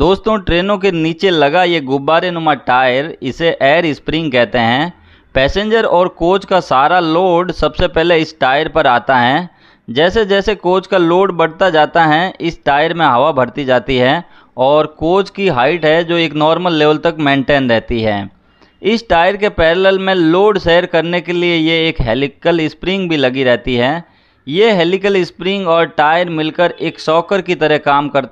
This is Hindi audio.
दोस्तों ट्रेनों के नीचे लगा ये गुब्बारे नुमा टायर इसे एयर स्प्रिंग कहते हैं पैसेंजर और कोच का सारा लोड सबसे पहले इस टायर पर आता है जैसे जैसे कोच का लोड बढ़ता जाता है इस टायर में हवा भरती जाती है और कोच की हाइट है जो एक नॉर्मल लेवल तक मेंटेन रहती है इस टायर के पैरेलल में लोड शेयर करने के लिए ये एक हेलिकल स्प्रिंग भी लगी रहती है ये हेलिकल स्प्रिंग और टायर मिलकर एक सॉकर की तरह काम करते